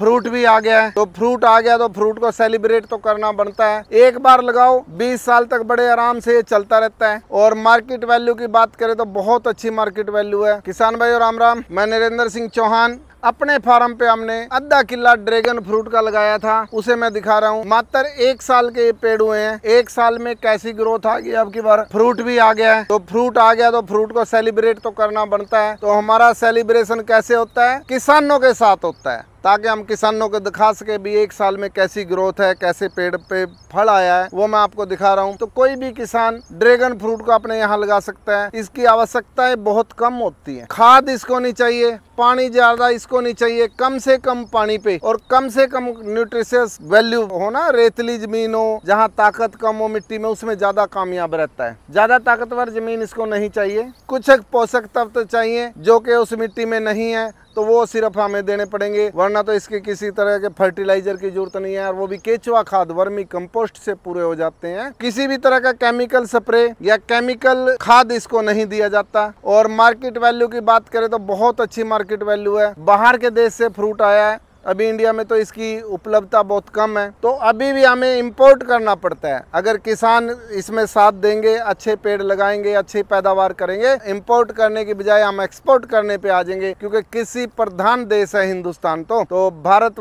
fruit भी आ गया है तो फ्रूट आ गया तो फ्रूट को सेलिब्रेट तो करना बनता है एक बार लगाओ 20 साल तक बड़े आराम से ये चलता रहता है और मार्केट वैल्यू की बात करें तो बहुत अच्छी मार्केट वैल्यू है किसान भाई और राम राम मैं नरेंद्र सिंह चौहान अपने फार्म पे हमने आधा किला ड्रैगन फ्रूट का लगाया था उसे मैं दिखा रहा हूँ मात्र एक साल के पेड़ हुए हैं एक साल में कैसी ग्रोथ आ गई अब की बार फ्रूट भी आ गया है तो फ्रूट आ गया तो फ्रूट को सेलिब्रेट तो करना बनता है तो हमारा सेलिब्रेशन कैसे होता है किसानों के साथ होता है ताकि हम किसानों को दिखा सके भी एक साल में कैसी ग्रोथ है कैसे पेड़ पे फल आया है वो मैं आपको दिखा रहा हूँ तो कोई भी किसान ड्रैगन फ्रूट को अपने यहाँ लगा सकता है इसकी आवश्यकताएं बहुत कम होती है खाद इसको नहीं चाहिए पानी ज्यादा इसको नहीं चाहिए कम से कम पानी पे और कम से कम न्यूट्रिशियस वैल्यू हो ना रेतली जमीन हो जहाँ ताकत कम हो मिट्टी में उसमें ज्यादा कामयाब रहता है ज्यादा ताकतवर जमीन इसको नहीं चाहिए कुछ पोषक तत्व चाहिए जो कि उस मिट्टी में नहीं है तो वो सिर्फ हमें देने पड़ेंगे वरना तो इसके किसी तरह के फर्टिलाइजर की जरूरत नहीं है और वो भी केचुआ खाद वर्मी कंपोस्ट से पूरे हो जाते हैं किसी भी तरह का केमिकल स्प्रे या केमिकल खाद इसको नहीं दिया जाता और मार्केट वैल्यू की बात करें तो बहुत अच्छी मार्केट वैल्यू है बाहर के देश से फ्रूट आया है अभी इंडिया में तो इसकी उपलब्धता बहुत कम है तो अभी भी हमें इंपोर्ट करना पड़ता है अगर किसान इसमें साथ देंगे अच्छे पेड़ लगाएंगे अच्छी पैदावार करेंगे इंपोर्ट करने की बजाय हम एक्सपोर्ट करने पे आ जाएंगे क्योंकि किसी प्रधान देश है हिंदुस्तान तो तो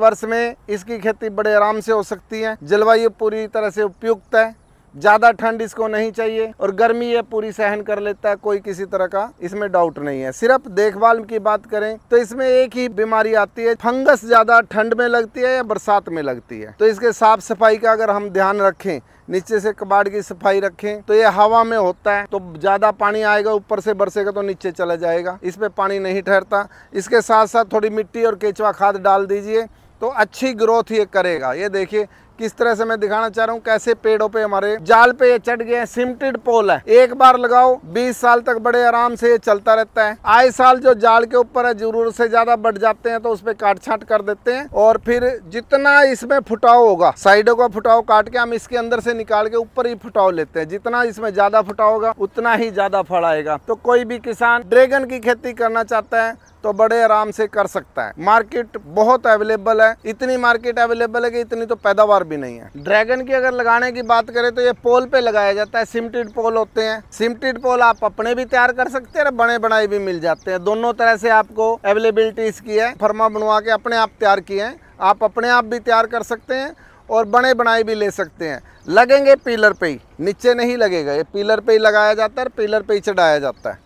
वर्ष में इसकी खेती बड़े आराम से हो सकती है जलवायु पूरी तरह से उपयुक्त है ज़्यादा ठंड इसको नहीं चाहिए और गर्मी ये पूरी सहन कर लेता है कोई किसी तरह का इसमें डाउट नहीं है सिर्फ देखभाल की बात करें तो इसमें एक ही बीमारी आती है फंगस ज़्यादा ठंड में लगती है या बरसात में लगती है तो इसके साफ सफाई का अगर हम ध्यान रखें नीचे से कबाड़ की सफाई रखें तो ये हवा में होता है तो ज़्यादा पानी आएगा ऊपर से बरसेगा तो नीचे चला जाएगा इस पर पानी नहीं ठहरता इसके साथ साथ थोड़ी मिट्टी और केचवा खाद डाल दीजिए तो अच्छी ग्रोथ ये करेगा ये देखिए किस तरह से मैं दिखाना चाह रहा हूँ कैसे पेड़ों पे हमारे जाल पे ये चढ़ गए हैं सिमटेड पोल है एक बार लगाओ 20 साल तक बड़े आराम से ये चलता रहता है आए साल जो जाल के ऊपर है जरूरत से ज्यादा बढ़ जाते हैं तो उसपे काट छाट कर देते हैं और फिर जितना इसमें फुटाव होगा साइडों का फुटाव काट के हम इसके अंदर से निकाल के ऊपर ही फुटाव लेते हैं जितना इसमें ज्यादा फुटाव होगा उतना ही ज्यादा फल आएगा तो कोई भी किसान ड्रैगन की खेती करना चाहता है तो बड़े आराम से कर सकता है मार्केट बहुत अवेलेबल है इतनी मार्केट अवेलेबल है कि इतनी तो पैदावार खबर भी नहीं है ड्रैगन की अगर लगाने की बात करें तो ये पोल पे लगाया जाता है सिमटेड पोल होते हैं सिमटेड पोल आप अपने भी तैयार कर सकते हैं और बने बनाए भी मिल जाते हैं दोनों तरह से आपको अवेलेबिलिटी इसकी है फर्मा बनवा के अपने आप तैयार किए हैं आप अपने आप भी तैयार कर सकते हैं और बने बनाए भी ले सकते हैं लगेंगे पिलर पे ही नीचे नहीं लगेगा ये पिलर पे ही लगाया जाता है और पिलर पे ही चढ़ाया जाता है